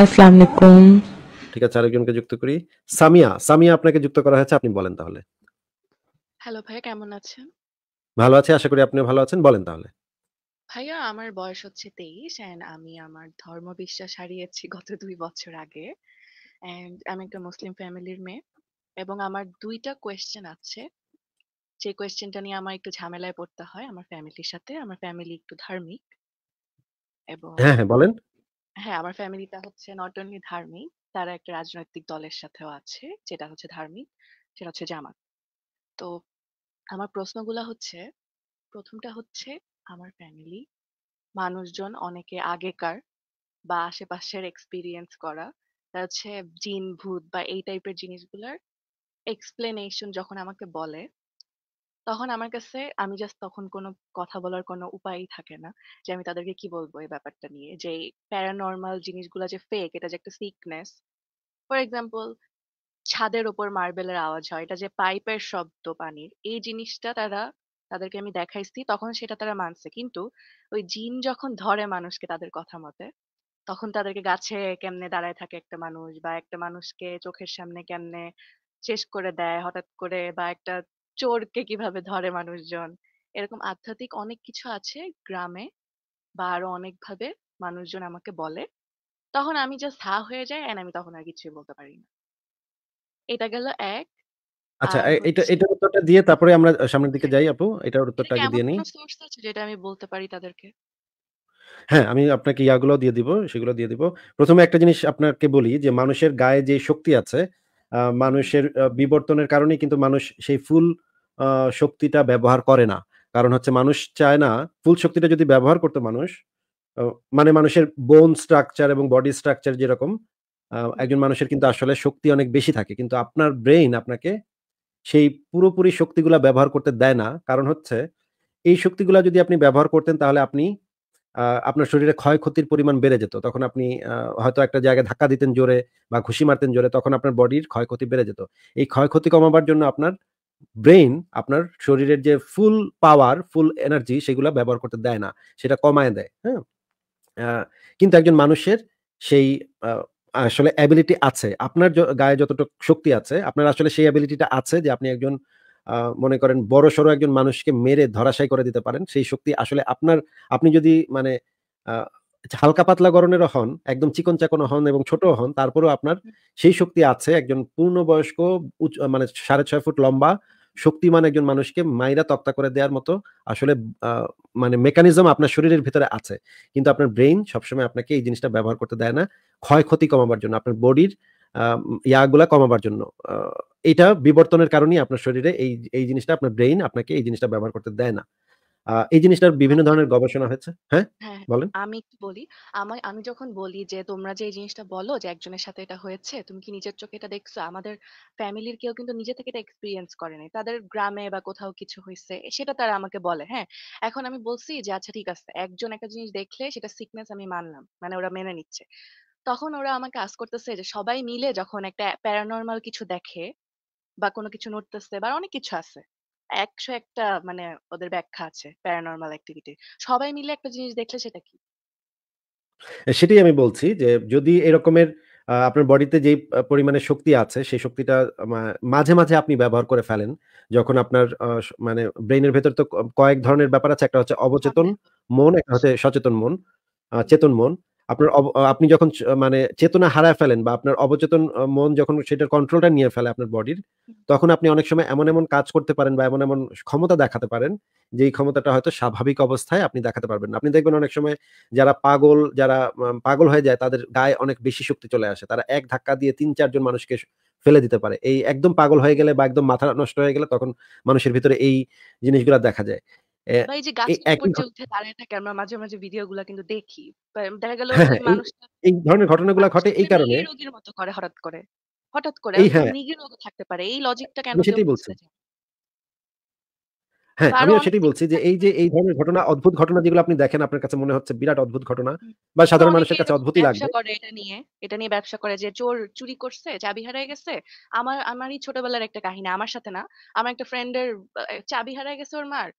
আসসালামু আলাইকুম ঠিক আছে আরেকজনকে যুক্ত করি সামিয়া সামিয়া আপনাকে যুক্ত করা হয়েছে আপনি বলেন তাহলে হ্যালো কেমন আছেন ভালো আশা করি আপনি ভালো আছেন বলেন তাহলে ভাইয়া আমার বয়স হচ্ছে আমি আমার ধর্ম বিশ্বাস হারিয়েছি গত দুই বছর আগে এন্ড আমি একটা মুসলিম ফ্যামিলির মেয়ে এবং আমার দুইটা কোয়েশ্চেন আছে যে কোয়েশ্চেনটা নিয়ে আমার একটু ঝামেলায় পড়তে হয় আমার ফ্যামিলির সাথে আমার ফ্যামিলি একটু ধার্মিক এবং হ্যাঁ হ্যাঁ বলেন হ্যাঁ, আমার ফ্যামিলিটা হচ্ছে নট অনলি ধার্মিক, তারা একটা রাজনৈতিক দলের সাথেও আছে, যেটা হচ্ছে ধার্মিক, সেটা হচ্ছে জামাত। তো আমার প্রশ্নগুলো হচ্ছে, প্রথমটা হচ্ছে আমার ফ্যামিলি, মানুষজন অনেকে আগেকার বা আশেপাশের এক্সপিরিয়েন্স করা। তা হচ্ছে জিন, ভূত বা এই টাইপের জিনিসগুলার এক্সপ্লেনেশন যখন আমাকে বলে তখন আমার কাছে আমি জাস্ট তখন কোনো কথা বলার কোনো উপায়ই থাকে না। যে আমি তাদেরকে কি বলবো এই ব্যাপারটা নিয়ে? যে প্যারানর্মাল প্যারানরমাল যে ফেক এটা যে একটা সিকনেস। ফর এক্সাম্পল ছাদের ওপর মার্বেলের আওয়াজ হয়। এটা যে পাইপের শব্দ পানির। এই জিনিসটা তারা তাদেরকে আমি দেখাইছি তখন সেটা তারা মানছে। কিন্তু ওই জিন যখন ধরে মানুষকে তাদের কথা মতে, তখন তাদেরকে গাছে কেমনে দাঁড়ায় থাকে একটা মানুষ বা একটা মানুষকে চোখের সামনে কেমনে শেষ করে দেয় হঠাৎ করে বা একটা চোরকে কিভাবে ধরে মানুষজন এরকম আধ্যাত্মিক অনেক কিছু আছে গ্রামে বা আরো অনেকভাবে মানুষজন আমাকে বলে তখন আমি জাস্ট হা হয়ে যাই এন্ড আমি তখন আর কিছুই বলতে পারি না এটা গেল এক আচ্ছা এটা এটা উত্তরটা দিয়ে তারপরে আমরা সামনের দিকে যাই আপু এটার উত্তরটা আগে দিয়ে যেটা আমি বলতে পারি তাদেরকে হ্যাঁ আমি আপনাকে ইয়াগুলো দিয়ে দিব সেগুলো দিয়ে দিব প্রথমে একটা জিনিস আপনাকে বলি যে মানুষের গায়ে যে শক্তি আছে মানুষের বিবর্তনের কারণে কিন্তু মানুষ সেই ফুল শক্তিটা ব্যবহার করে না কারণ হচ্ছে মানুষ চায় না ফুল শক্তিটা যদি ব্যবহার করতো মানুষ মানে মানুষের বোন স্ট্রাকচার এবং বডি স্ট্রাকচার যেরকম একজন মানুষের কিন্তু আসলে শক্তি অনেক বেশি থাকে কিন্তু আপনার ব্রেইন আপনাকে সেই পুরোপুরি শক্তিগুলা ব্যবহার করতে দেয় না কারণ হচ্ছে এই শক্তিগুলা যদি আপনি ব্যবহার করতেন তাহলে আপনি আপনার শরীরে ক্ষয়ক্ষতির পরিমাণ বেড়ে যেত তখন আপনি হয়তো একটা জায়গায় ধাক্কা দিতেন জোরে বা ঘুষি মারতেন জোরে তখন আপনার বডির ক্ষয়ক্ষতি বেড়ে যেত এই ক্ষয়ক্ষতি কমাবার জন্য আপনার ব্রেইন আপনার শরীরের যে ফুল পাওয়ার ফুল এনার্জি সেগুলো ব্যবহার করতে দেয় না সেটা কমায় দেয় হ্যাঁ কিন্তু একজন মানুষের সেই আসলে অ্যাবিলিটি আছে আপনার গায়ে যতটুকু শক্তি আছে আপনার আসলে সেই অ্যাবিলিটিটা আছে যে আপনি একজন মনে করেন বড় সড়ো একজন মানুষকে মেরে ধরাশায় করে দিতে পারেন সেই শক্তি আসলে আপনার আপনি যদি মানে হালকা পাতলা গরনেরও হন একদম চিকন চাকন হন এবং ছোট হন তারপরেও আপনার সেই শক্তি আছে একজন পূর্ণবয়স্ক মানে সাড়ে ছয় ফুট লম্বা শক্তিমান একজন মানুষকে মাইরা তক্তা করে দেওয়ার মতো আসলে মানে মেকানিজম আপনার শরীরের ভিতরে আছে কিন্তু আপনার ব্রেইন সবসময় আপনাকে এই জিনিসটা ব্যবহার করতে দেয় না ক্ষয়ক্ষতি কমাবার জন্য আপনার বডির ইয়াগুলা কমাবার জন্য এটা বিবর্তনের কারণেই আপনার শরীরে এই এই জিনিসটা আপনার ব্রেইন আপনাকে এই জিনিসটা ব্যবহার করতে দেয় না এই জিনিসটার বিভিন্ন ধরনের গবেষণা হয়েছে হ্যাঁ, হ্যাঁ, হ্যাঁ। বলেন আমি বলি আমি আমি যখন বলি যে তোমরা যে এই জিনিসটা বলো যে একজনের সাথে এটা হয়েছে তুমি কি নিজের চোখে এটা দেখছো আমাদের ফ্যামিলির কেউ কিন্তু নিজে থেকে এটা এক্সপিরিয়েন্স করেনি তাদের গ্রামে বা কোথাও কিছু হয়েছে সেটা তারা আমাকে বলে হ্যাঁ এখন আমি বলছি যে আচ্ছা ঠিক আছে একজন একটা জিনিস দেখলে সেটা সিকনেস আমি মানলাম মানে ওরা মেনে নিচ্ছে তখন ওরা আমাকে আস করতেছে যে সবাই মিলে যখন একটা প্যারানর্মাল কিছু দেখে বা কোনো কিছু নড়তেছে বা অনেক কিছু আছে একশো একটা মানে ওদের ব্যাখ্যা আছে প্যারানর্মাল অ্যাক্টিভিটি সবাই মিলে একটা জিনিস দেখলে সেটা কি সেটাই আমি বলছি যে যদি এরকমের আপনার বডিতে যেই পরিমাণে শক্তি আছে সেই শক্তিটা মাঝে মাঝে আপনি ব্যবহার করে ফেলেন যখন আপনার মানে ব্রেইনের ভেতর তো কয়েক ধরনের ব্যাপার আছে একটা হচ্ছে আচ্ছা, অবচেতন আচ্ছা। মন একটা হচ্ছে সচেতন মন চেতন মন আপনার আপনি যখন মানে চেতনা হারায় ফেলেন বা আপনার অবচেতন মন যখন সেটার কন্ট্রোলটা নিয়ে ফেলে আপনার বডির তখন আপনি অনেক সময় এমন এমন কাজ করতে পারেন বা এমন এমন ক্ষমতা দেখাতে পারেন যেই ক্ষমতাটা হয়তো স্বাভাবিক অবস্থায় আপনি দেখাতে পারবেন আপনি দেখবেন অনেক সময় যারা পাগল যারা পাগল হয়ে যায় তাদের গায়ে অনেক বেশি শক্তি চলে আসে তারা এক ধাক্কা দিয়ে তিন চারজন মানুষকে ফেলে দিতে পারে এই একদম পাগল হয়ে গেলে বা একদম মাথা নষ্ট হয়ে গেলে তখন মানুষের ভিতরে এই জিনিসগুলো দেখা যায় ঘটনা অদ্ভুত ঘটনা যেগুলো আপনি দেখেন আপনার কাছে মনে হচ্ছে বিরাট অদ্ভুত ঘটনা বা সাধারণ মানুষের কাছে অদ্ভুত অদ্ভুতই ব্যবসা লাগবে। করে এটা নিয়ে। এটা নিয়ে ব্যবসা করে যে চোর চুরি করছে, চাবি হারায় গেছে। আমার আমারই ছোটবেলার একটা কাহিনী। আমার সাথে না। আমার একটা ফ্রেন্ড এর চাবি হারায় গেছে ওর মার।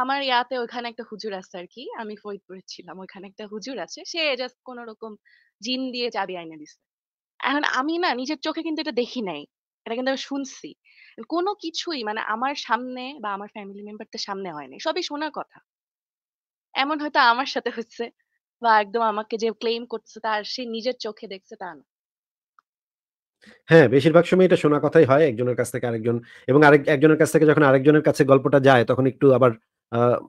আমার ইয়াতে ওখানে একটা হুজুর আছে আর কি আমি ফরিদপুরে ছিলাম ওখানে একটা হুজুর আছে সে জাস্ট কোন রকম জিন দিয়ে চাবি আইনে দিছে এখন আমি না নিজের চোখে কিন্তু এটা দেখি নাই এটা কিন্তু আমি শুনছি কোনো কিছুই মানে আমার সামনে বা আমার ফ্যামিলি মেম্বারদের সামনে হয়নি সবই শোনার কথা এমন হয়তো আমার সাথে হচ্ছে বা একদম আমাকে যে ক্লেম করছে তার সে নিজের চোখে দেখছে তা না হ্যাঁ বেশিরভাগ সময় এটা শোনা কথাই হয় একজনের কাছ থেকে আরেকজন এবং আরেক একজনের কাছ থেকে যখন আরেকজনের কাছে গল্পটা যায় তখন একটু আবার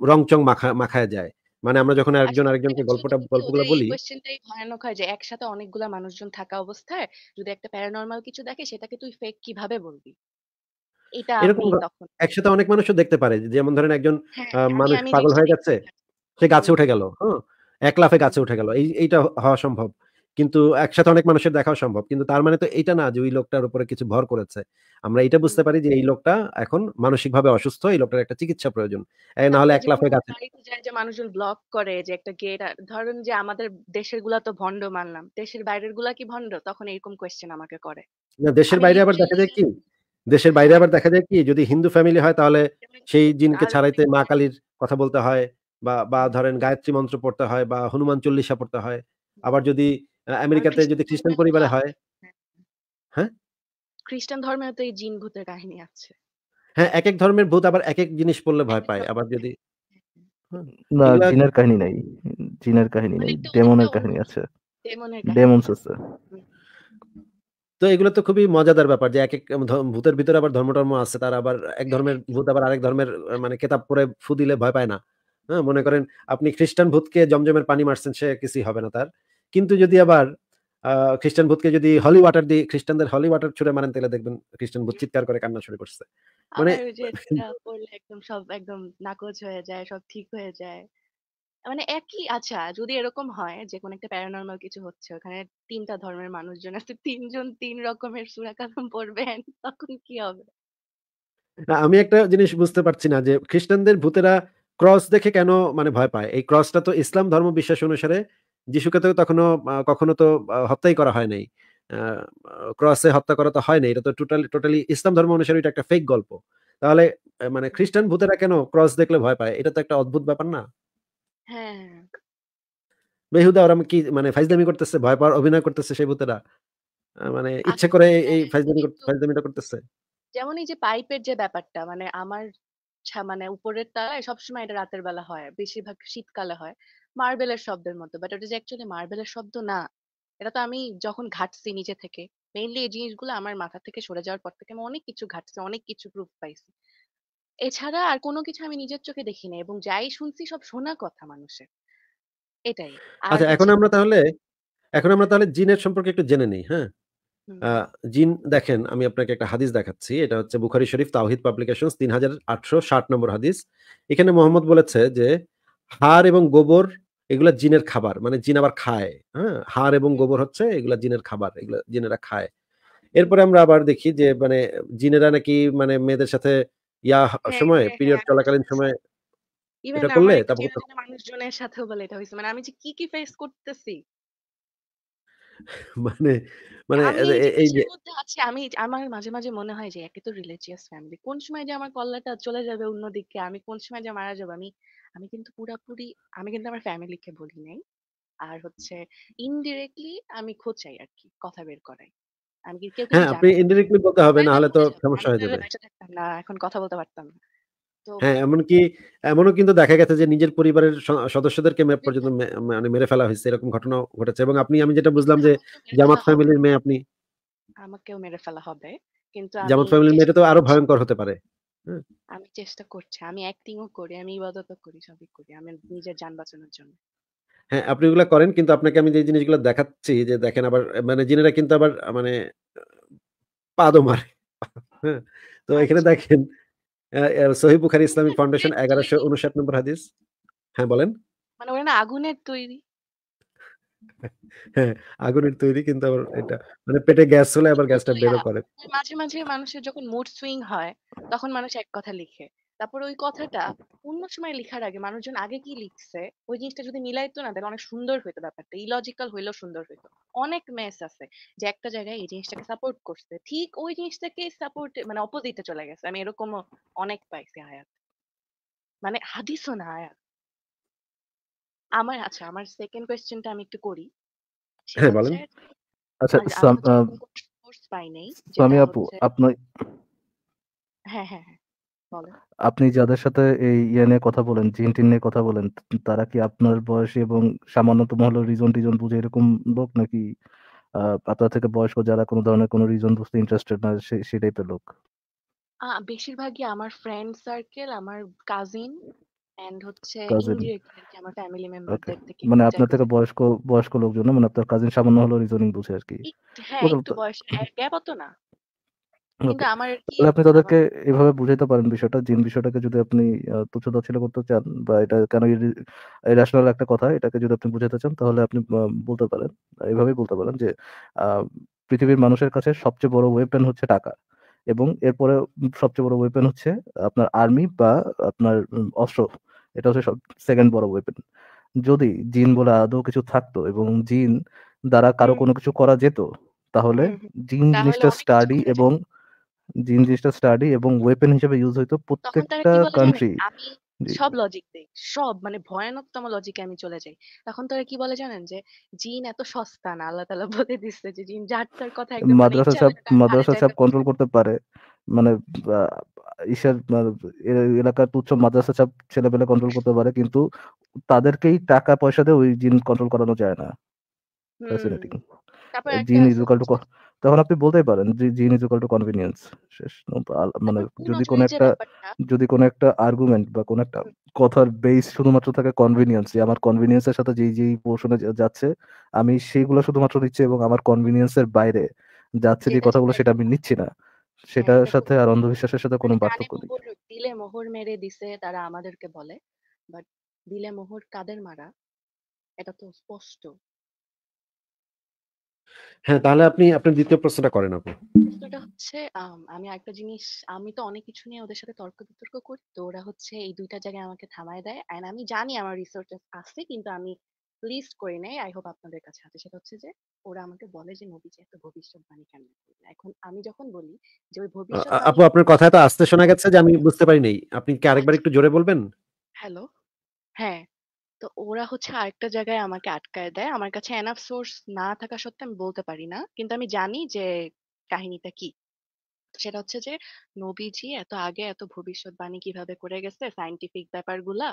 রংচং মাখা মাখায় যায় মানে আমরা যখন আরেকজন আচ্ছা, আরেকজনকে গল্পটা গল্পগুলো বলি কোশ্চেনটাই ভয়ানক হয় যে একসাথে অনেকগুলা মানুষজন থাকা অবস্থায় যদি একটা প্যারানরমাল কিছু দেখে সেটাকে তুই ফেক কিভাবে বলবি এটা এরকম একসাথে অনেক মানুষও দেখতে পারে যেমন ধরেন একজন হ্যাঁ, হ্যাঁ, মানুষ পাগল হয়ে যাচ্ছে হ্যাঁ। সে গাছে উঠে গেল হ্যাঁ এক লাফে গাছে উঠে গেল এই এইটা হওয়া সম্ভব কিন্তু একসাথে অনেক মানুষের দেখাও সম্ভব কিন্তু তার মানে তো এটা না যে ওই লোকটার উপরে কিছু ভর করেছে আমরা এটা বুঝতে পারি যে এই লোকটা এখন মানসিকভাবে অসুস্থ এই লোকটার একটা চিকিৎসা প্রয়োজন না হলে একলা হয়ে গাছে যে মানুষজন ব্লক করে যে একটা গেট ধরেন যে আমাদের দেশের গুলা তো ভন্ড মানলাম দেশের বাইরের গুলা কি ভন্ড তখন এরকম কোয়েশ্চেন আমাকে করে না দেশের বাইরে আবার দেখা যায় কি দেশের বাইরে আবার দেখা যায় কি যদি হিন্দু ফ্যামিলি হয় তাহলে মানে সেই জিনকে ছাড়াইতে মা কালীর কথা বলতে হয় বা বা ধরেন গায়ত্রী মন্ত্র পড়তে হয় বা হনুমান চল্লিশা পড়তে হয় আবার যদি আমেরিকাতে যদি খ্রিস্টান পরিবারে হয় হ্যাঁ, হ্যাঁ? খ্রিস্টান ধর্মে তো এই জিন ভূতের কাহিনী আছে হ্যাঁ এক এক ধর্মের ভূত আবার এক এক জিনিস পড়লে ভয় পায় আবার যদি হ্যাঁ। না জিনের কাহিনী নাই জিনের কাহিনী মানে নাই ডেমনের কাহিনী আছে ডেমনস আছে তো এগুলো তো খুবই মজাদার ব্যাপার যে এক এক ভূতের ভিতরে আবার ধর্ম টর্ম আছে তার আবার এক হ্যাঁ। ধর্মের ভূত আবার আরেক ধর্মের মানে কেতাব পরে ফু দিলে ভয় পায় না হ্যাঁ মনে করেন আপনি খ্রিস্টান ভূতকে জমজমের পানি মারছেন সে কিছুই হবে না তার কিন্তু যদি আবার খ্রিস্টান ভূতকে যদি হলি ওয়াটার দিয়ে খ্রিস্টানদের হলি ওয়াটার ছুড়ে মারেন তাহলে দেখবেন খ্রিস্টান ভূত চিৎকার করে কান্না শুরু করছে মানে একদম সব একদম নাকচ হয়ে যায় সব ঠিক হয়ে যায় মানে একই আচ্ছা যদি এরকম হয় যে কোনো একটা প্যারানর্মাল কিছু হচ্ছে ওখানে তিনটা ধর্মের মানুষজন আছে তিনজন তিন রকমের সুরা কালাম পড়বেন তখন কি হবে না আমি একটা জিনিস বুঝতে পারছি না যে খ্রিস্টানদের ভূতেরা ক্রস দেখে কেন মানে ভয় পায় এই ক্রসটা তো ইসলাম ধর্ম বিশ্বাস অনুসারে যিশুকে তো তখনও কখনো তো হত্যাই করা হয় নাই ক্রসে হত্যা করা তো হয় না এটা তো টোটালি টোটালি ইসলাম ধর্ম অনুসারে এটা একটা ফেক গল্প তাহলে মানে খ্রিস্টান ভূতেরা কেন ক্রস দেখলে ভয় পায় এটা তো একটা অদ্ভুত ব্যাপার না হ্যাঁ। বেহুদা ওরা কি মানে ফাইজলামি করতেছে ভয় পাওয়ার অভিনয় করতেছে সেই ভূতেরা মানে ইচ্ছে করে এই আচ্ছা, ফাইজলামি ফাইজলামিটা করতেছে যেমন এই যে পাইপের যে ব্যাপারটা মানে আমার মানে উপরের সবসময় এটা রাতের বেলা হয় বেশিরভাগ শীতকালে হয় মার্বেলের শব্দের মতো বাট ওটা যে অ্যাকচুয়ালি মার্বেলের শব্দ না এটা তো আমি যখন ঘাটছি নিজে থেকে মেইনলি এই জিনিসগুলো আমার মাথা থেকে সরে যাওয়ার পর থেকে আমি অনেক কিছু ঘাটছি অনেক কিছু প্রুফ পাইছি এছাড়া আর কোনো কিছু আমি নিজের চোখে দেখি না এবং যাই শুনছি সব শোনা কথা মানুষের এটাই আচ্ছা এখন আমরা তাহলে এখন আমরা তাহলে জিনের সম্পর্কে একটু জেনে নিই হ্যাঁ আহ, জিন দেখেন আমি আপনাকে একটা হাদিস দেখাচ্ছি এটা হচ্ছে বুখারি শরীফ তাওহিদ পাবলিকেশন তিন হাজার আটশো ষাট নম্বর হাদিস এখানে মোহাম্মদ বলেছে যে হাড় এবং গোবর এগুলা জিনের খাবার মানে জিন আবার খায় হ্যাঁ হাড় এবং গোবর হচ্ছে এগুলা জিনের খাবার এগুলা জিনেরা খায় এরপরে আমরা আবার দেখি যে মানে জিনেরা নাকি মানে মেয়েদের সাথে ইয়া হ্যাঁ, সময় হ্যাঁ, পিরিয়ড হ্যাঁ। চলাকালীন সময় এটা করলে তারপর মানে মানুষজনের সাথেও বলে এটা হইছে মানে আমি যে কি কি ফেস করতেছি মানে মানে এই যে আছে আমি আমার মাঝে মাঝে মনে হয় যে একে তো রিলিজিয়াস ফ্যামিলি কোন সময় যে আমার কল্লাটা চলে যাবে অন্যদিকে আমি কোন সময় যে মারা যাব আমি আমি কিন্তু পুরাপুরি আমি কিন্তু আমার ফ্যামিলিকে বলি নাই। আর হচ্ছে ইনডিরেক্টলি আমি খোঁচাই কি কথা বের করাই। আমি কি কেউ হ্যাঁ, আপনি ইনডিরেক্টলি বলতে হবে না নাহলে তো সমস্যা হয়ে যাবে। না। এখন কথা বলতে পারতাম না। হ্যাঁ, এমনকি এমনও কিন্তু দেখা গেছে যে নিজের পরিবারের স সদস্যদেরকে মে পর্যন্ত মানে মেরে ফেলা হয়েছে এরকম ঘটনা ঘটেছে এবং আপনি আমি যেটা বুঝলাম যে জামাত ফ্যামিলির মেয়ে আপনি। আমাকেও মেরে ফেলা হবে। কিন্তু জামাত ফ্যামিলির মেয়েটা তো আরো ভয়ঙ্কর হতে পারে। আমি চেষ্টা করছি। আমি অ্যাক্টিংও করি, আমি ইবাদতও করি, সবই করি। আমি নিজের জান বাঁচানোর জন্য। হ্যাঁ, আপনি ওগুলা করেন কিন্তু আপনাকে আমি যে জিনিসগুলো দেখাচ্ছি যে দেখেন আবার মানে জিনেরা কিন্তু আবার মানে পাদও মারে। হ্যাঁ? তো এখানে আচ্ছা। দেখেন অ্যা অ্যা মানে ইসলামিক ফাউন্ডেশন এগারোশো উনষাট নম্বর হাদিস। হ্যাঁ, বলেন। মানে ওরা না আগুনের তৈরি। হ্যাঁ আগুনের তৈরি কিন্তু আবার এটা মানে পেটে গ্যাস হলে আবার গ্যাসটা হ্যাঁ, বেরো করে মানে মাঝে মাঝে মানুষের যখন মুড সুইং হয় তখন মানুষ এক কথা লিখে তারপর ওই কথাটা অন্য সময় লিখার আগে মানুষজন আগে কি লিখছে ওই জিনিসটা যদি মিলাইতো না তাহলে অনেক সুন্দর হইতো ব্যাপারটা ইলজিক্যাল হইলেও সুন্দর হইতো অনেক মেস আছে যে একটা জায়গায় এই জিনিসটাকে সাপোর্ট করছে ঠিক ওই জিনিসটাকে সাপোর্ট মানে অপোজিটে চলে গেছে আমি এরকম অনেক পাইছি আয়াত মানে হাদিসও না আয়াত আমার আচ্ছা আমার সেকেন্ড কোয়েশ্চেনটা আমি একটু করি হ্যাঁ বলেন আচ্ছা কোর্স পাই নাই আমি আপু আপনি হ্যাঁ হ্যাঁ, হ্যাঁ আপনি যাদের সাথে এই ইয়ে কথা বলেন জিন টিন নিয়ে কথা বলেন তারা কি আপনার বয়স এবং সামান্যতম হলো রিজন টিজন বুঝে এরকম লোক নাকি আপনার থেকে বয়স্ক যারা কোনো ধরনের কোনো রিজন বুঝতে ইন্টারেস্টেড না সেই টাইপের লোক আহ, বেশিরভাগই আমার ফ্রেন্ড সার্কেল আমার কাজিন অ্যান্ড হচ্ছে ইনডিরেক্টলি আমার ফ্যামিলি মেম্বারদের থেকে মানে আপনার থেকে বয়স্ক বয়স্ক লোকজন মানে আপনার কাজিন সামান্য হলো রিজনিং বুঝে আর কি হ্যাঁ একটু বয়স গ্যাপ অত না কিন্তু আমার তাহলে আপনি তাদেরকে এভাবে বুঝাইতে পারেন বিষয়টা জিন বিষয়টাকে যদি আপনি তুচ্ছতাচ্ছিল্য করতে চান বা এটা কেন রেশনাল একটা কথা এটাকে যদি আপনি বুঝাতে চান তাহলে আপনি বলতে পারেন এভাবেই বলতে পারেন যে পৃথিবীর মানুষের কাছে সবচেয়ে বড় ওয়েপেন হচ্ছে টাকা এবং এরপরে সবচেয়ে বড় ওয়েপেন হচ্ছে আপনার আর্মি বা আপনার অস্ত্র এটা হচ্ছে সব সেকেন্ড বড় ওয়েপেন যদি জিন বলে আদৌ কিছু থাকতো এবং জিন দ্বারা কারো কোনো কিছু করা যেত তাহলে জিন জিনিসটা স্টাডি এবং জিন জিনিসটা স্টাডি এবং ওয়েপেন হিসেবে ইউজ হইতো প্রত্যেকটা কান্ট্রি সব লজিক দেই সব মানে ভয়ানকতম লজিকে আমি চলে যাই তখন তারা কি বলে জানেন যে জিন এত সস্তা না আল্লাহ তাআলা বলে দিচ্ছে যে জিন যার কথা একদম মানে মাদ্রাসা সব মাদ্রাসা সব কন্ট্রোল করতে পারে মানে ইসের মানে, এলাকার উচ্চ মাদ্রাসা চাপ ছেলেপেলে কন্ট্রোল করতে পারে কিন্তু তাদেরকেই টাকা পয়সা দিয়ে ওই জিন কন্ট্রোল করানো যায় না জিন ইজ টু তখন আপনি বলতেই পারেন যে জিন ইজ টু কনভিনিয়েন্স শেষ মানে যদি কোনো একটা যদি কোনো একটা আর্গুমেন্ট বা কোনো একটা কথার বেস শুধুমাত্র থাকে কনভিনিয়েন্স যে আমার কনভিনিয়েন্সের সাথে যেই যেই পোর্শনে যাচ্ছে আমি সেইগুলো শুধুমাত্র নিচ্ছি এবং আমার কনভিনিয়েন্সের বাইরে যাচ্ছে যে কথাগুলো সেটা আমি নিচ্ছি না সেটার হ্যাঁ, সাথে আর হ্যাঁ। অন্ধবিশ্বাসের সাথে কোনো মানে পার্থক্য নেই দিলে মোহর মেরে দিছে তারা আমাদেরকে বলে বাট দিলে মোহর কাদের মারা এটা তো স্পষ্ট হ্যাঁ তাহলে আপনি আপনার দ্বিতীয় প্রশ্নটা করেন আপু প্রশ্নটা হচ্ছে আমি একটা জিনিস আমি তো অনেক কিছু নিয়ে ওদের সাথে তর্ক বিতর্ক করি তো ওরা হচ্ছে এই দুইটা জায়গায় আমাকে থামায় দেয় এন্ড আমি জানি আমার রিসোর্সেস আছে কিন্তু আমি লিস্ট করে নেয় আই হোপ আপনাদের কাছে হাতে সেটা হচ্ছে যে ওরা আমাকে বলে যে নবীজি যে একটা ভবিষ্যৎবাণী কেন করবে এখন আমি যখন বলি যে ওই ভবিষ্যৎ আপু আপনার কথা তো আস্তে শোনা গেছে যে আমি হ্যাঁ। বুঝতে পারি নাই আপনি কি আরেকবার আচ্ছা। একটু জোরে বলবেন হ্যালো হ্যাঁ তো ওরা হচ্ছে আরেকটা জায়গায় আমাকে আটকায় দেয় আমার কাছে এনাফ সোর্স না থাকা সত্ত্বে আমি বলতে পারি না কিন্তু আমি জানি যে কাহিনীটা কি সেটা হচ্ছে যে নবীজি এত আগে এত ভবিষ্যৎবাণী কিভাবে করে গেছে সাইন্টিফিক ব্যাপারগুলা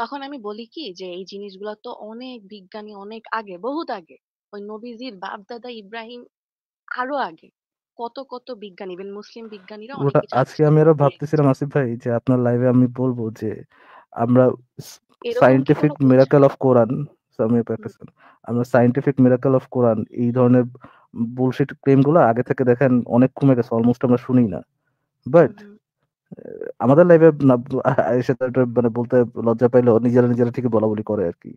তখন আমি বলি কি যে এই জিনিসগুলো তো অনেক বিজ্ঞানী অনেক আগে বহুত আগে ওই নবীজির বাপ দাদা ইব্রাহিম আরো আগে কত কত বিজ্ঞানী ইভেন মুসলিম বিজ্ঞানীরা অনেক কিছু আজকে আমি আরো ভাবতেছিলাম আসিফ ভাই যে আপনার লাইভে আমি বলবো যে আমরা scientific miracle of Quran Samia আমরা সায়েন্টিফিক মিরাকল অফ কোরআন এই ধরনের বুলশিট ক্লেম গুলো আগে থেকে দেখেন অনেক কমে গেছে অলমোস্ট আমরা শুনি না বাট আমাদের লাইফে সেটা মানে বলতে লজ্জা পাইলে নিজেরা নিজেরা ঠিকই বলা বলি করে আর কি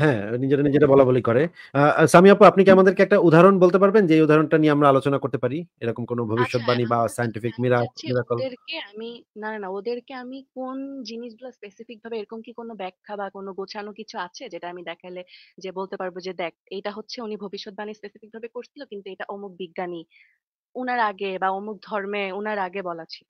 হ্যাঁ নিজেরা নিজেরা বলা বলি করে সামি আপু আপনি কি আমাদেরকে একটা উদাহরণ বলতে পারবেন যে উদাহরণটা নিয়ে আমরা আলোচনা করতে পারি এরকম কোনো আচ্ছা, ভবিষ্যৎবাণী বা সায়েন্টিফিক মিরাকল ওদেরকে আমি না না ওদেরকে আমি কোন জিনিসগুলো স্পেসিফিক ভাবে এরকম কি কোনো ব্যাখ্যা বা কোনো গোছানো কিছু আছে যেটা আমি দেখালে যে বলতে পারবো যে দেখ এটা হচ্ছে উনি ভবিষ্যৎবাণী স্পেসিফিক ভাবে করছিল কিন্তু এটা অমুক বিজ্ঞানী উনার আগে বা অমুক ধর্মে উনার আগে বলা ছিল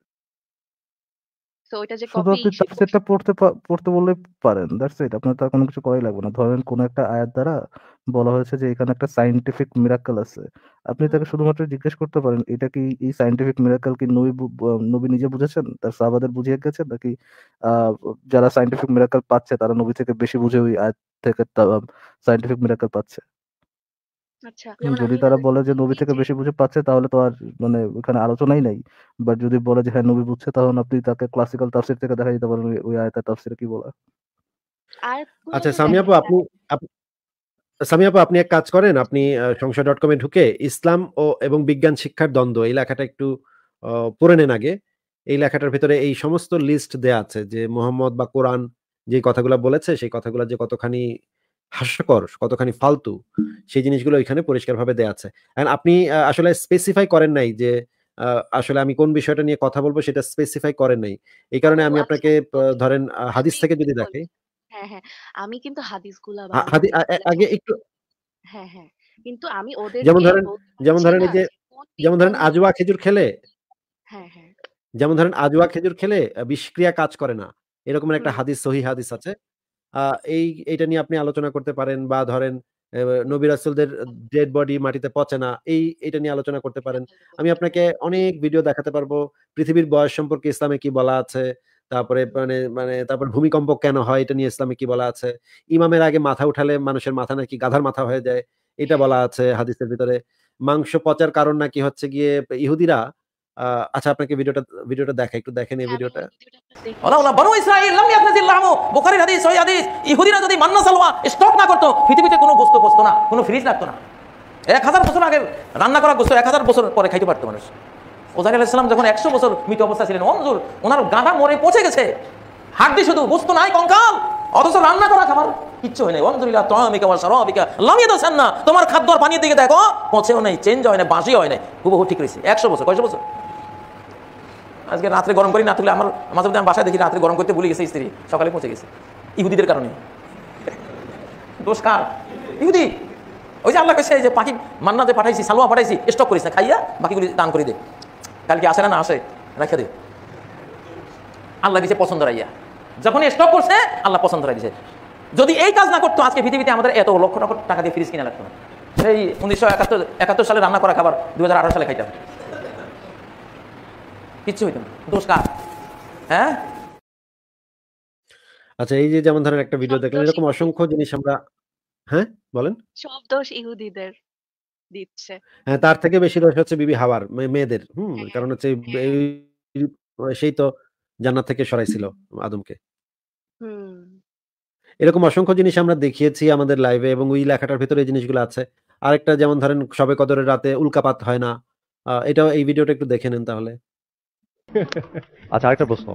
তো ওইটা যে শুধু আপনি পড়তে পড়তে বললে পারেন দ্যাটস ইট আপনার কোনো কিছু করাই লাগবে না ধরেন একটা দ্বারা বলা হয়েছে যে এখানে একটা সায়েন্টিফিক মিরাকল আছে আপনি তাকে শুধুমাত্র জিজ্ঞেস করতে পারেন এটা কি এই সায়েন্টিফিক মিরাকল কি নবী নবী নিজে বুঝেছেন তার সাহাবাদের বুঝিয়ে গেছেন নাকি যারা সাইন্টিফিক মিরাকাল পাচ্ছে তারা নবী থেকে বেশি বুঝে ওই আয়াত থেকে সায়েন্টিফিক মিরাকাল পাচ্ছে আচ্ছা। যদি তারা বলে যে নবী থেকে বেশি বুঝে পাচ্ছে তাহলে তো আর মানে ওখানে আলোচনাই নাই বাট যদি বলে যে হ্যাঁ নবী বুঝছে তাহলে আপনি তাকে ক্লাসিক্যাল তাফসির থেকে দেখা যেতে পারেন ওই আয়াতের তাফসিরে কি বলা আচ্ছা সামিয়া আপু আপনি সামিয়া আপু আপনি এক কাজ করেন আপনি সংশয় ডট কমে ঢুকে ইসলাম ও এবং বিজ্ঞান শিক্ষার দ্বন্দ্ব এই লেখাটা একটু পড়ে নেন আগে এই লেখাটার ভিতরে এই সমস্ত লিস্ট দেয়া আছে যে মোহাম্মদ বা কোরআন যে কথাগুলো বলেছে সেই কথাগুলো যে কতখানি হাস্যকর কতখানি ফালতু সেই জিনিসগুলো এখানে পরিষ্কারভাবে দেয়া আছে এন্ড আপনি আসলে স্পেসিফাই করেন নাই যে আসলে আমি কোন বিষয়টা নিয়ে কথা বলবো সেটা স্পেসিফাই করেন নাই এই কারণে আমি আচ্ছা। আপনাকে ধরেন হাদিস থেকে যদি দেখে হ্যাঁ হ্যাঁ আমি কিন্তু হাদিসগুলো আগে একটু হ্যাঁ হ্যাঁ কিন্তু আমি ওদের যেমন ধরেন যেমন ধরেন এই যে যেমন ধরেন আজওয়া খেজুর খেলে হ্যাঁ হ্যাঁ যেমন ধরেন আজওয়া খেজুর খেলে বিষক্রিয়া কাজ করে না এরকম একটা হাদিস সহি হাদিস আছে এই এটা নিয়ে আপনি আলোচনা করতে পারেন বা ধরেন নবী রাসুলদের ডেড বডি মাটিতে পচে না এই এটা নিয়ে আলোচনা করতে পারেন আমি আপনাকে অনেক ভিডিও দেখাতে পারবো পৃথিবীর বয়স সম্পর্কে ইসলামে কি বলা আছে তারপরে মানে মানে তারপর ভূমিকম্প কেন হয় এটা নিয়ে ইসলামে কি বলা আছে ইমামের আগে মাথা উঠালে মানুষের মাথা নাকি গাধার মাথা হয়ে যায় এটা হ্যাঁ। বলা আছে হাদিসের ভিতরে মাংস পচার কারণ নাকি হচ্ছে গিয়ে ইহুদিরা আচ্ছা আপনাকে ভিডিওটা ভিডিওটা দেখা একটু দেখেন এই হ্যাঁ, ভিডিওটা বনু ইসরাইল হাদিস সহিহ হাদিস ইহুদিরা যদি মান্না সালওয়া স্টক না করত পৃথিবীতে কোনো না কোনো ফ্রিজ লাগতো না বছর আগে রান্না করা গোস্ত বছর পরে খাইতে মানুষ ওজার যখন বছর মৃত অবস্থা ছিলেন ওনার মরে পচে গেছে হাড্ডি শুধু বস্তু নাই কঙ্কাল অথচ রান্না করা খাবার কিচ্ছু হয় নাই না তোমার খাদ্য আর পানির দিকে দেখো পচেও নাই চেঞ্জ হয় না বাঁশি হয় নাই হুবহু ঠিক রয়েছে একশো বছর কয়শো বছর আজকে রাত্রে গরম করি না থাকলে আমার মাঝে মধ্যে আমি বাসায় দেখি রাত্রে গরম করতে ভুলে গেছে স্ত্রী সকালে পৌঁছে গেছে ইহুদিদের কারণে দোষ কার ইহুদি ওই যে আল্লাহ কাছে যে পাখি মান্নাতে পাঠাইছি সালোয়া পাঠাইছি স্টক করিস না খাইয়া বাকিগুলি দান করে দে কালকে আসে না না আসে রাখে দে আল্লাহ দিছে পছন্দ রাইয়া যখন স্টক করছে আল্লাহ পছন্দ রাখছে দিছে যদি এই কাজ না করতো আজকে পৃথিবীতে আমাদের এত লক্ষ লক্ষ টাকা দিয়ে ফ্রিজ কিনা লাগতো না সেই উনিশশো একাত্তর একাত্তর সালে রান্না করা খাবার দু সালে খাইতাম কিচ্ছু হইতো না দোষ কার হ্যাঁ আচ্ছা এই যে যেমন ধরেন একটা ভিডিও দেখলেন এরকম অসংখ্য জিনিস আমরা হ্যাঁ বলেন সব দোষ ইহুদিদের দিচ্ছে হ্যাঁ তার থেকে বেশি দোষ হচ্ছে বিবি হাওয়ার মেয়েদের হুম হ্যাঁ, হ্যাঁ। কারণ হচ্ছে হ্যাঁ। এই সেই তো জান্নাত থেকে সরাইছিল আদমকে এরকম অসংখ্য জিনিস আমরা দেখিয়েছি আমাদের লাইভে এবং ওই লেখাটার ভিতরে এই জিনিসগুলো আছে আরেকটা যেমন ধরেন সবে কদরের রাতে উল্কাপাত হয় না এটাও এই ভিডিওটা একটু দেখে নেন তাহলে আচ্ছা আরেকটা প্রশ্ন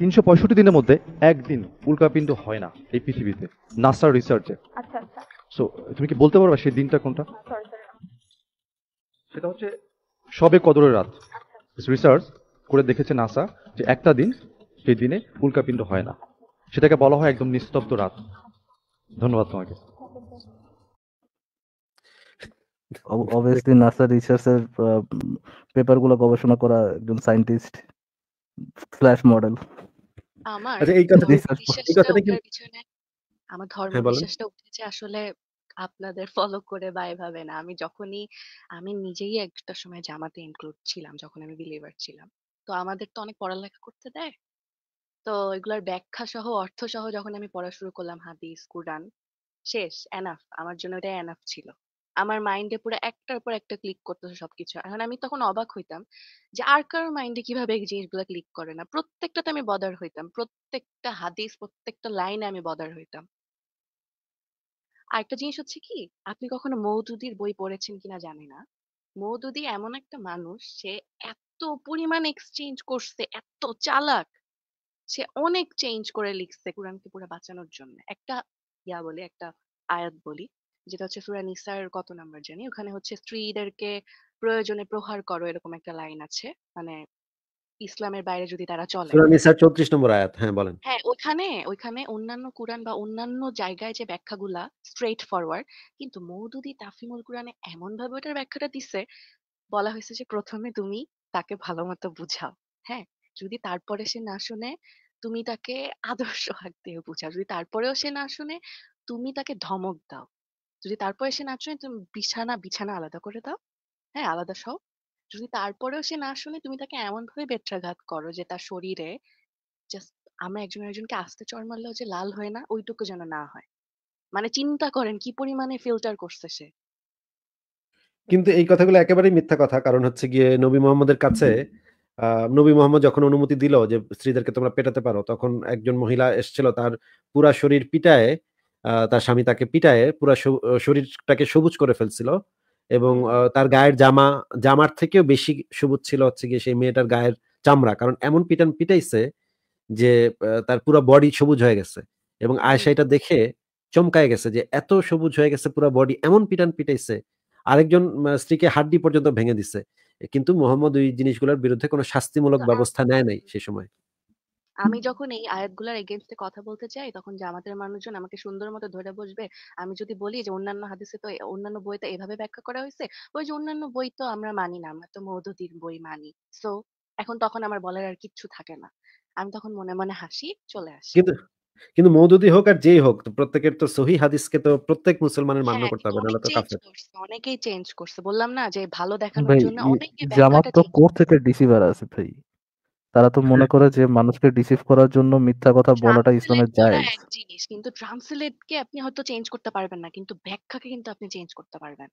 তিনশো পঁয়ষট্টি দিনের মধ্যে একদিন উল্কাপিণ্ড হয় না এই পৃথিবীতে নাসার রিসার্চে আচ্ছা, আচ্ছা। সো তুমি কি বলতে পারবে সেই দিনটা কোনটা সেটা হচ্ছে সবে কদরের রাত রিসার্চ আচ্ছা, করে দেখেছে নাসা যে একটা দিন সেই দিনে উল্কাপিণ্ড হয় না সেটাকে বলা হয় একদম নিস্তব্ধ রাত ধন্যবাদ তোমাকে অবভিয়াসলি নাসা রিসার্চের পেপারগুলো গবেষণা করা একজন সায়েন্টিস্ট ফ্ল্যাশ মডেল আমার আচ্ছা এই কথাটা এই কি আমার ধর্ম হ্যাঁ, বিশ্বাসটা উঠেছে আসলে আপনাদের ফলো করে বা এভাবে না আমি যখনই আমি নিজেই একটা সময় জামাতে ইনক্লুড ছিলাম যখন আমি বিলিভার ছিলাম তো আমাদের তো অনেক পড়ালেখা করতে দেয় তো এগুলার ব্যাখ্যা সহ অর্থ সহ যখন আমি পড়া শুরু করলাম হাদিস কুরআন শেষ এনাফ আমার জন্য এটা এনাফ ছিল আমার মাইন্ডে পুরো একটার পর একটা ক্লিক করতেছে সবকিছু এখন আমি তখন অবাক হইতাম যে আর কারোর মাইন্ডে কিভাবে এই জিনিসগুলো ক্লিক করে না প্রত্যেকটাতে আমি বদার হইতাম প্রত্যেকটা হাদিস প্রত্যেকটা লাইনে আমি বদার হইতাম আরেকটা জিনিস হচ্ছে কি আপনি কখনো মৌদুদির বই পড়েছেন কিনা জানি না মৌদুদি এমন একটা মানুষ সে এত পরিমাণ এক্সচেঞ্জ করছে এত চালাক সে অনেক চেঞ্জ করে লিখছে কোরআনকে পুরো বাঁচানোর জন্য একটা ইয়া বলি একটা আয়াত বলি যেটা হচ্ছে সুরা নিসার কত নাম্বার জানি ওখানে হচ্ছে স্ত্রীদেরকে প্রয়োজনে প্রহার করো এরকম একটা লাইন আছে মানে ইসলামের বাইরে যদি তারা চলে সুরানিসার 34 নম্বর আয়াত হ্যাঁ বলেন হ্যাঁ ওখানে ওখানে অন্যান্য কুরআন বা অন্যান্য জায়গায় যে ব্যাখ্যাগুলা স্ট্রেট ফরওয়ার্ড কিন্তু মওদুদি তাফিমুল কুরআনে এমন ভাবে ওটার ব্যাখ্যাটা দিছে বলা হয়েছে যে প্রথমে তুমি তাকে ভালো মতো বুঝাও হ্যাঁ যদি তারপরে সে না শুনে তুমি তাকে আদর্শ হাত দিয়ে বুঝাও যদি তারপরেও সে না শুনে তুমি তাকে ধমক দাও যদি তারপর এসে না শুনে তুমি বিছানা বিছানা আলাদা করে দাও হ্যাঁ আলাদা সব যদি তারপরেও সে না শুনে তুমি তাকে এমন ভাবে বেত্রাঘাত করো যে তার শরীরে জাস্ট আমরা একজন একজনকে আস্তে চর মারলেও যে লাল হয় না ওইটুকু যেন না হয় মানে চিন্তা করেন কি পরিমাণে ফিল্টার করছে সে কিন্তু এই কথাগুলো একেবারেই মিথ্যা কথা কারণ হচ্ছে গিয়ে নবী মোহাম্মদের কাছে নবী মোহাম্মদ যখন অনুমতি দিল যে স্ত্রীদেরকে তোমরা পেটাতে পারো তখন একজন মহিলা এসছিল তার পুরা শরীর পিটায় তার স্বামী তাকে পিটায় পুরো শরীরটাকে সবুজ করে ফেলছিল এবং তার গায়ের জামা জামার থেকেও বেশি সবুজ ছিল হচ্ছে গিয়ে সেই মেয়েটার গায়ের চামড়া কারণ এমন পিটান পিটাইছে যে তার পুরো বডি সবুজ হয়ে গেছে এবং আয়সা এটা দেখে চমকায় গেছে যে এত সবুজ হয়ে গেছে পুরো বডি এমন পিটান পিটাইছে আরেকজন স্ত্রীকে হাড্ডি পর্যন্ত ভেঙে দিছে কিন্তু মোহাম্মদ ওই জিনিসগুলোর বিরুদ্ধে কোনো শাস্তিমূলক আচ্ছা। ব্যবস্থা নেয় নাই সে সময় আমি যখন এই আয়াতগুলোর এগেনস্টে কথা বলতে চাই তখন জামাতের মানুষজন আমাকে সুন্দর মতো ধরে বসবে আমি যদি বলি যে অন্যান্য হাদিসে তো অন্যান্য বইতে এভাবে ব্যাখ্যা করা হয়েছে ওই যে অন্যান্য বই তো আমরা মানি না আমরা তো মৌদুদির বই মানি সো এখন তখন আমার বলার আর কিচ্ছু থাকে না আমি তখন মনে মনে হাসি চলে আসি কিন্তু কিন্তু মৌদুদি হোক আর যেই হোক প্রত্যেকের তো সহি হাদিসকে তো প্রত্যেক মুসলমানের মান্য হ্যাঁ, করতে হবে না তো কাফের অনেকেই চেঞ্জ করছে বললাম না যে ভালো দেখানোর জন্য অনেকে জামাত তো কোর থেকে ডিসিভার আছে ভাই তারা তো মনে হ্যাঁ। করে যে মানুষকে ডিসিভ করার জন্য মিথ্যা কথা বলাটা ইসলামের জায়েজ জিনিস কিন্তু ট্রান্সলেটকে আপনি হয়তো চেঞ্জ করতে পারবেন না কিন্তু ব্যাখ্যাকে কিন্তু আপনি চেঞ্জ করতে পারবেন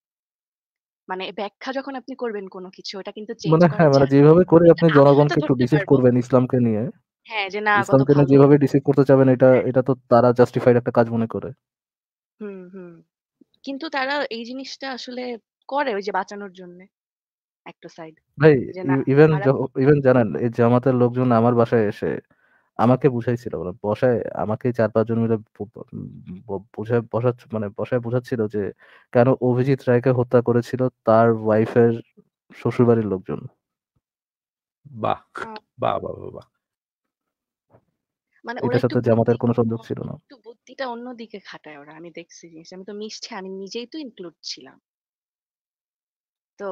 মানে ব্যাখ্যা যখন আপনি করবেন কোনো কিছু ওটা কিন্তু চেঞ্জ মানে হ্যাঁ মানে যেভাবে করে আপনি জনগণকে একটু ডিসিভ করবেন ইসলামকে নিয়ে হ্যাঁ যে না ইসলামকে নিয়ে যেভাবে ডিসিভ করতে চাবেন এটা হ্যাঁ। এটা তো তারা জাস্টিফাইড একটা কাজ মনে করে হুম হুম কিন্তু তারা এই জিনিসটা আসলে করে ওই যে বাঁচানোর জন্য একটা সাইড ভাই ইভেন ইভেন জানেন এই জামাতের লোকজন আমার বাসায় এসে আমাকে বুঝাইছিল মানে বসায় আমাকে চার পাঁচজন মিলে বুঝায় বসা মানে বসায় বোঝাচ্ছিল যে কেন অভিজিৎ রায়কে হত্যা করেছিল তার ওয়াইফের শ্বশুরবাড়ির লোকজন বাহ বাহ বাহ বাহ মানে ওটা সাথে জামাতের কোনো সংযোগ ছিল না একটু বুদ্ধিটা অন্যদিকে খাটায় ওরা আমি দেখছি জিনিস আমি তো মিষ্টি আমি নিজেই তো ইনক্লুড ছিলাম তো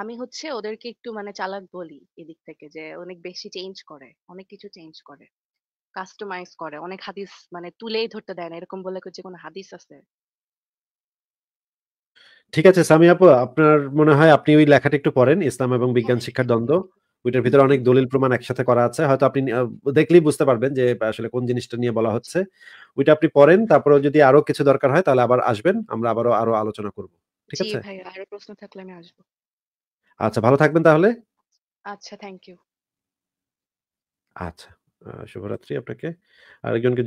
আমি হচ্ছে ওদেরকে একটু মানে চালাক বলি এদিক থেকে যে অনেক বেশি চেঞ্জ করে অনেক কিছু চেঞ্জ করে কাস্টমাইজ করে অনেক হাদিস মানে তুলেই ধরতে দেয় না এরকম বলে যে কোনো হাদিস আছে ঠিক আছে সামি আপু আপনার মনে হয় আপনি ওই লেখাটা একটু পড়েন ইসলাম এবং বিজ্ঞান হ্যাঁ। শিক্ষার দ্বন্দ্ব ওইটার ভিতরে অনেক দলিল প্রমাণ একসাথে করা আছে হয়তো আপনি দেখলেই বুঝতে পারবেন যে আসলে কোন জিনিসটা নিয়ে বলা হচ্ছে ওইটা আপনি পড়েন তারপরে যদি আরো কিছু দরকার হয় তাহলে আবার আসবেন আমরা আবারও আরো আলোচনা করব ঠিক আছে ভাই আরো প্রশ্ন থাকলে আমি আসবো আচ্ছা ভালো থাকবেন তাহলে। আচ্ছা, থ্যাংক ইউ। আচ্ছা। শুভরাত্রি আপনাকে। আরেকজনকে একজনকে